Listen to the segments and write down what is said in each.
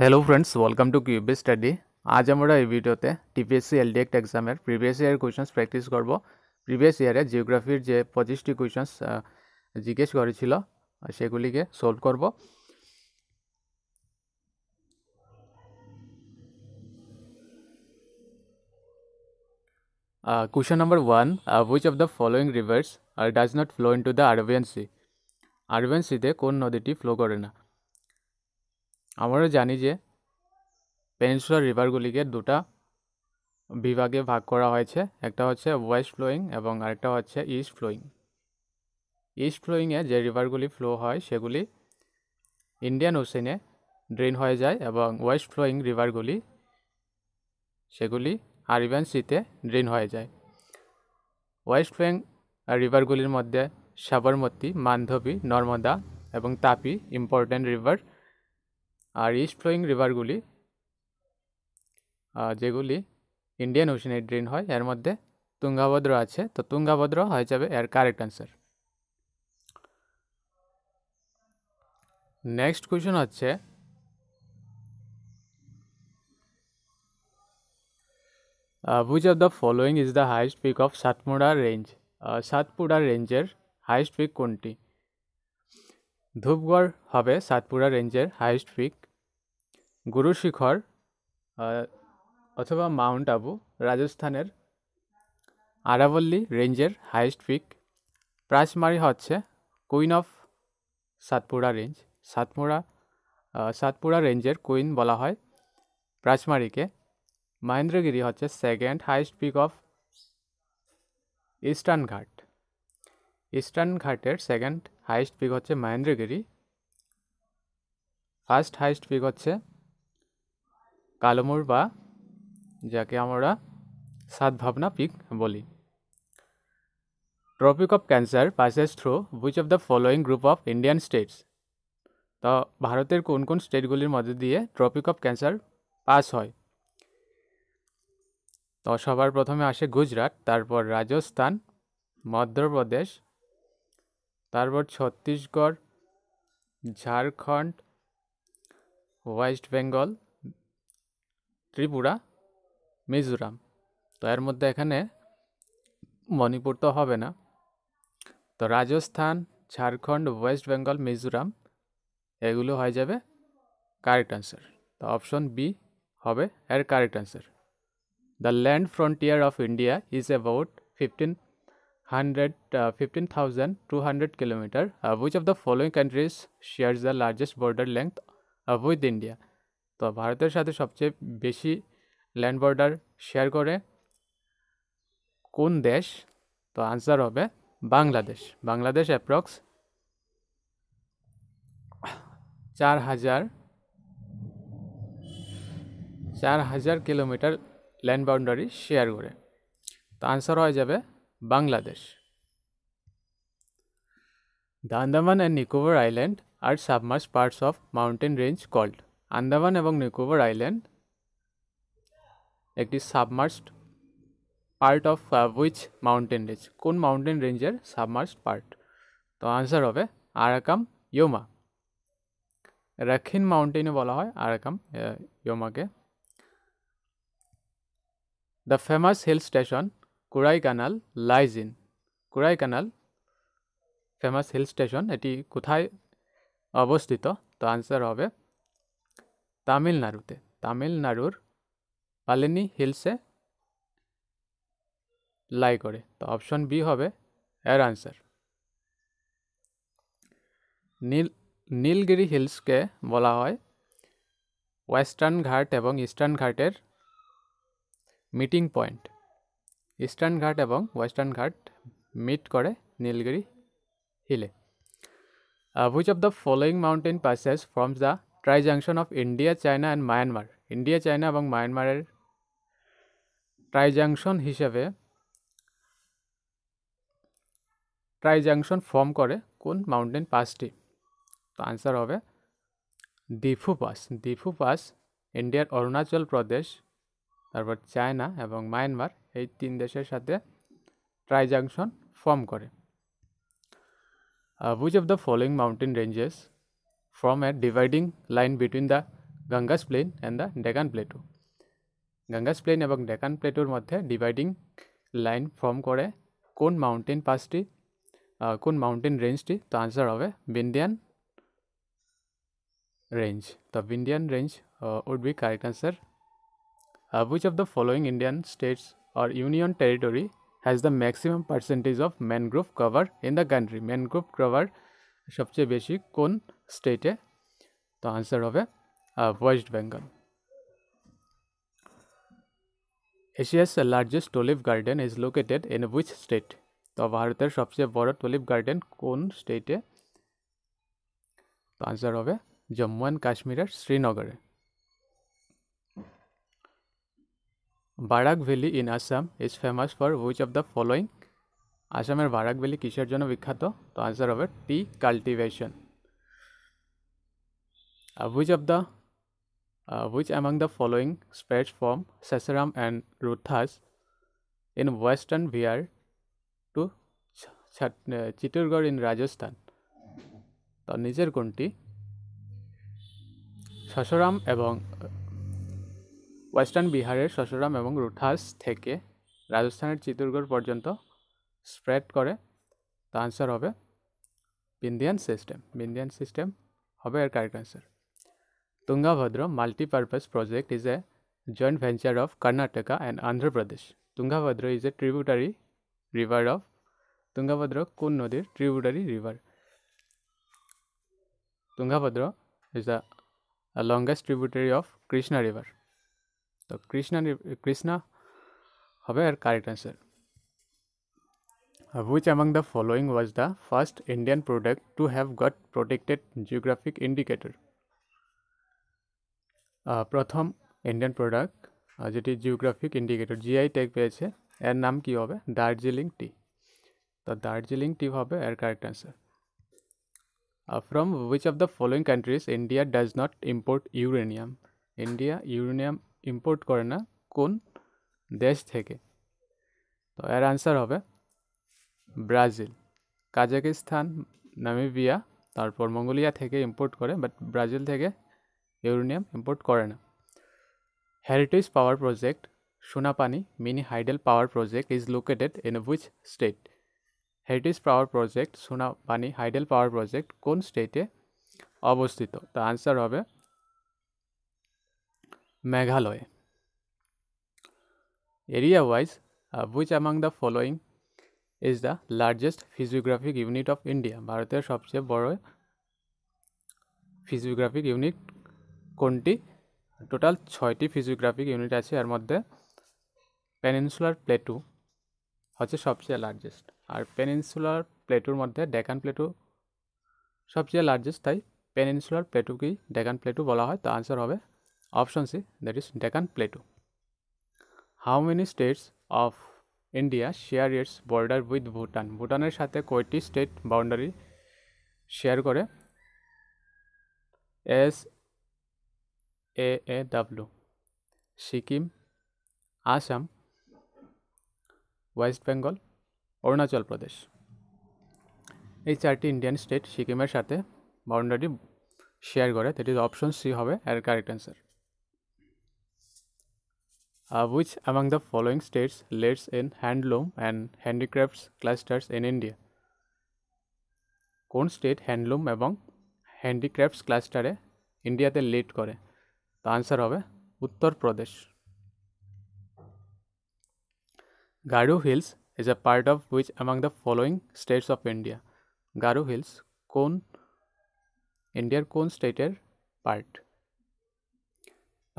Hello friends welcome to QB study আজ আমরা এই ভিডিওতে টিপিএসসি এলডিএক্ট এক্সামের প্রিভিয়াস ইয়ার কোয়েশনস প্র্যাকটিস করবো প্রিভিয়াস ইয়ারে জিওগ্রাফির যে পঁচিশটি কোয়েশনস জিজ্ঞেস করেছিল সেগুলিকে সলভ করব question number one which of the following rivers does not flow into the Arabian sea Arabian সিতে কোন নদীটি ফ্লো করে না আমরা জানি যে পেনিনসুলার রিভারগুলিকে দুটা বিভাগে ভাগ করা হয়েছে একটা হচ্ছে ওয়েস্ট ফ্লোয়িং এবং আরেকটা হচ্ছে ইস্ট ফ্লোয়িং ইস্ট ফ্লোয়িংয়ে যে রিভারগুলি ফ্লো হয় সেগুলি ইন্ডিয়ান ওশেনে ড্রেন হয়ে যায় এবং ওয়েস্ট ফ্লোয়িং রিভারগুলি সেগুলি আরিবান সিতে ড্রেন হয়ে যায় ওয়েস্ট ফ্লোয়িং রিভারগুলির মধ্যে সাবরমতী মান্ধবী নর্মদা এবং তাপি ইম্পর্ট্যান্ট রিভার আর ইস্ট ফ্লোয়িং রিভারগুলি যেগুলি ইন্ডিয়ান ওশানে ড্রেন হয় এর মধ্যে তুঙ্গাভদ্র আছে তো তুঙ্গাভদ্র হয়ে যাবে এর কারেক্ট অ্যান্সার নেক্সট কোয়েশন হচ্ছে which of the following is the highest peak of Satpura range Satpura রেঞ্জের হাইস্ট পিক কোনটি ধূপগড় হবে সাতপুরা রেঞ্জের হাইস্ট পিক গুরু শিখর অথবা মাউন্ট আবু রাজস্থানের আরাবল্লী রেঞ্জের হাইয়েস্ট পিক প্রাইসমারি হচ্ছে queen of Satpura range Satpura Satpura রেঞ্জের কুইন বলা হয় প্রাইসমারিকে মহেন্দ্রগিরি হচ্ছে second highest peak of eastern ghat eastern ঘাটের সেকেন্ড হাইয়েস্ট পিক হচ্ছে মহেন্দ্রগিরি ফার্স্ট হাইয়েস্ট পিক হচ্ছে কালমোর বা যাকে আমরা সাত ভাবনা পিক বলি tropic of cancer passes through which of the following group of Indian states তো ভারতের কোন কোন স্টেটগুলির মধ্যে দিয়ে ট্রপিক অফ ক্যান্সার পাস হয় তো সবার প্রথমে আসে গুজরাট তারপর রাজস্থান মধ্যপ্রদেশ তারপর ছত্তিশগড় ঝাড়খণ্ড ওয়েস্ট বেঙ্গল ত্রিপুরা মিজোরাম তো এর মধ্যে এখানে মণিপুর তো হবে না তো রাজস্থান ঝাড়খণ্ড ওয়েস্ট বেঙ্গল মিজোরাম এগুলো হয়ে যাবে কারেক্ট অ্যান্সার তো অপশন বি হবে এর correct answer the land frontier of India is about fifteen hundred fifteen thousand two hundred kilometre which of the following countries share the largest border length with India তো ভারতের সাথে সবচেয়ে বেশি land border share করে কোন দেশ তো answer হবে বাংলাদেশ বাংলাদেশ অ্যাপ্রক্স চার হাজার চার হাজার কিলোমিটার ল্যান্ড বাউন্ডারি শেয়ার করে তো আনসার হয়ে যাবে বাংলাদেশ দান্দামান অ্যান্ড নিকোবর আইল্যান্ড আর submerged parts of mountain range called Andaman এবং নিকোবর আইল্যান্ড একটি submerged part of which mountain range কোন মাউন্টেন রেঞ্জের সাবমার্সড পার্ট তো আনসার হবে আরাকাম ইয়োমা রাখিন মাউন্টেনে বলা হয় আরাকাম ইয়োমাকে the famous hill station Kodaikanal lies in Kodaikanal famous hill station এটি কোথায় অবস্থিত তো আনসার হবে তামিলনাড়ুতে তামিলনাড়ুর পালেনি হিলসে লাই করে তো অপশন বি হবে এর আনসার নীল নীলগিরি হিলসকে বলা হয় ওয়েস্টার্ন ঘাট এবং ইস্টার্ন ঘাটের মিটিং পয়েন্ট ইস্টার্ন ঘাট এবং ওয়েস্টার্ন ঘাট মিট করে নীলগিরি হিলে which of the following mountain passes from the tri junction of India China and Myanmar India China এবং মায়ানমারের ট্রাই জাংশন হিসেবে ট্রাই জাংশন ফর্ম করে কোন মাউন্টেন পাসটি তো আনসার হবে দিফু পাস দিফু পাস ইন্ডিয়ার অরুণাচল প্রদেশ তারপর চায়না এবং মায়ানমার এই তিন দেশের সাথে ট্রাই জাংশন ফর্ম করে which of the following mountain ranges form a dividing line between the Ganges plain and the Deccan plateau. Ganges plain এবং ডেকান প্লেটোর মধ্যে ডিভাইডিং লাইন ফর্ম করে কোন মাউন্টেন পাসটি কোন মাউন্টেন রেঞ্জটি তো আনসার হবে বিন্ডিয়ান রেঞ্জ তো Vindhyan range would be correct answer which of the following Indian states or union territory has the maximum percentage of mangrove cover in the country? Mangrove cover সবচেয়ে বেশি কোন স্টেটে তো আনসার হবে West Bengal Asia's largest tulip garden is located in which state তো ভারতের সবচেয়ে বড় টলিভ গার্ডেন কোন স্টেটে তো আনসার হবে জম্মু অ্যান্ড কাশ্মীরের শ্রীনগরে Barak valley in Assam is famous for which of the following আসামের ভারাক ভ্যালি কিসের জন্য বিখ্যাত তো আনসার হবে tea cultivation which of the which among the following space form Sasaram and Rohtas in western Bihar to Chittorgarh in Rajasthan তো নিজের কোনটি সসরাম এবং ওয়েস্টার্ন বিহারের সসরাম এবং রুথাস থেকে রাজস্থানের চিতরগড় পর্যন্ত স্প্রেড করে তা আনসার হবে মিন্দিয়ান সিস্টেম মিন্দিয়ান সিস্টেম হবে আর correct answer Tungabhadra multipurpose project is a joint venture of Karnataka and Andhra Pradesh Tungabhadra is a tributary river of Tungabhadra কোন নদীর tributary river Tungabhadra is a longest tributary of Krishna river তো कृष्णा कृष्णा হবে আর correct answer which among the following was the first Indian product to have got protected geographic indicator? Uh, প্রথম Indian product uh, যেটি geographic indicator GI tag পেয়েছে এর নাম কি হবে দার্জিলিং টি তো দার্জিলিং টি হবে এর correct answer from which of the following countries India does not import uranium India uranium import করে না কোন দেশ থেকে তো এর আনসার হবে ব্রাজিল কাজাকিস্তান নামিবিয়া তারপর মঙ্গোলিয়া থেকে ইম্পোর্ট করে বাট ব্রাজিল থেকে ইউরেনিয়াম ইম্পোর্ট করে না heritage power project Sonapani mini hydel power project is located in which state heritage power project Sonapani hydel power project কোন স্টেটে অবস্থিত তা আনসার হবে Meghalaya area wise which among the following is the largest physiographic unit of India ভারতের সবচেয়ে বড় physiographic unit কোনটি total ছয়টি ফিজিওগ্রাফিক ইউনিট আছে এর মধ্যে পেনিনসুলার প্লেটু হচ্ছে সবচেয়ে লার্জেস্ট আর পেনিনসুলার প্লেটুর মধ্যে ডেকান প্লেটু সবচেয়ে লার্জেস্ট তাই পেনিনসুলার প্লেটুকেই ডেকান প্লেটু বলা হয় তো আনসার হবে option C that is Deccan plateau how many states of India share its border with Bhutan ভুটানের সাথে কয়টি স্টেট বাউন্ডারি শেয়ার করে S A A W Sikkim Assam West Bengal Arunachal Pradesh এই চারটি ইন্ডিয়ান স্টেট সিকিমের সাথে বাউন্ডারি শেয়ার করে দ্যাট অপশন সি হবে এর correct answer uh, which among the following states leads in handloom and handicrafts clusters in India? কোন স্টেট হ্যান্ডলুম এবং হ্যান্ডিক্রাফটস ক্লাস্টারে ইন্ডিয়াতে লিড করে তো আনসার হবে Uttar Pradesh Garo hills is a part of which among the following states of India Garo hills কোন ইন্ডিয়ার কোন স্টেটের পার্ট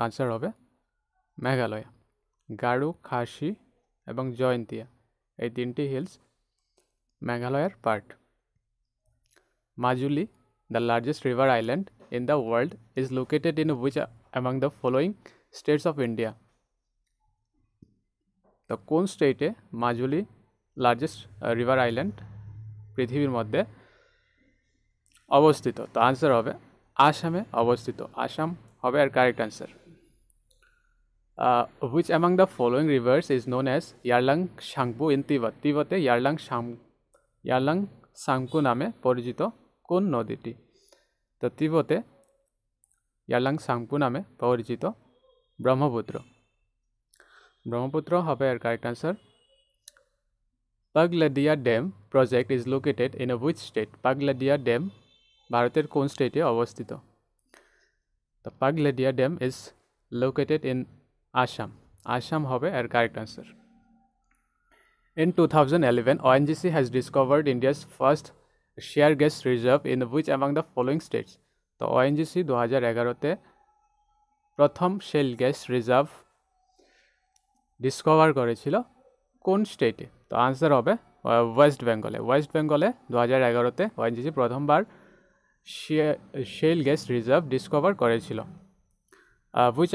আনসার হবে মেঘালয় গারু খাসি এবং জয়ন্তিয়া এই তিনটি হিলস মেঘালয়ের part Majuli the largest river island in the world is located in which among the following states of India তো কোন স্টেটে মাজুলি লার্জেস্ট রিভার আইল্যান্ড পৃথিবীর মধ্যে অবস্থিত তো আনসার হবে আসামে অবস্থিত আসাম হবে আর correct answer Uh, which among the following rivers is known as Yarlang Shangpu in Tibet? তিবতে ইয়ারলাং সাম ইয়ারলাং সাংকু নামে পরিচিত কোন নদীটি তো তিবতে ইয়ারলাং সাংপু নামে পরিচিত ব্রহ্মপুত্র ব্রহ্মপুত্র হবে এর correct answer Pagladia dam project is located in which state Pagladia dam ভারতের কোন স্টেটে অবস্থিত the Pagladia dam is located in Assam Assam হবে এর correct answer in two thousand eleven O NGC has discovered India's first shale gas reserve in which among the following states তো O NGC দু হাজার এগারোতে প্রথম শেল গ্যাস রিজার্ভ ডিসকভার করেছিল কোন স্টেটে তো আনসার হবে ওয়েস্ট বেঙ্গলে ওয়েস্ট বেঙ্গলে দু হাজার এগারোতে ও এনজিসি প্রথমবার শেল গ্যাস রিজার্ভ ডিসকভার করেছিল which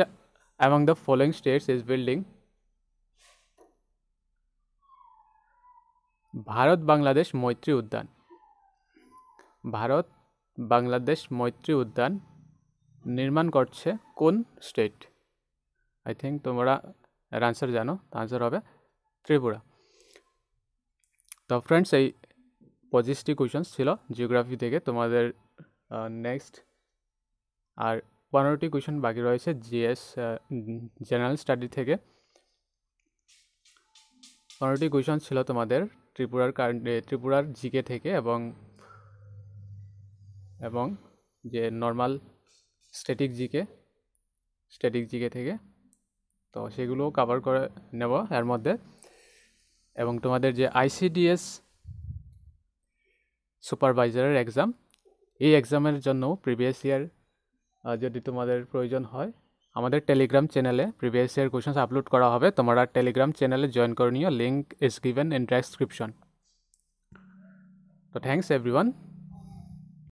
among the following states is building Bharat Bangladesh Maitri Udyan Bharat Bangladesh Maitri Udyan নির্মাণ করছে কোন স্টেট আই থিঙ্ক তোমরা আনসার জানো আনসার হবে ত্রিপুরা তো ফ্রেন্ডস এই পঁচিশটি কোয়েশনস ছিল জিওগ্রাফি থেকে তোমাদের নেক্সট আর পনেরোটি কোয়েশন বাকি রয়েছে জিএস জেনারেল স্টাডি থেকে পনেরোটি কোয়েশন ছিল তোমাদের ত্রিপুরার ত্রিপুরার জিকে থেকে এবং এবং যে normal static GK static GK থেকে তো সেগুলোও কাভার করে নেব এর মধ্যে এবং তোমাদের যে আইসিডিএস সুপারভাইজারের এক্সাম এই এক্সামের জন্য প্রিভিয়াস ইয়ার যদি তোমাদের প্রয়োজন হয় আমাদের টেলিগ্রাম চ্যানেলে প্রিভিয়াস ইয়ার কোয়েশনস আপলোড করা হবে তোমরা টেলিগ্রাম চ্যানেলে জয়েন করে নিও link is given in description তো থ্যাংকস এভরিওয়ান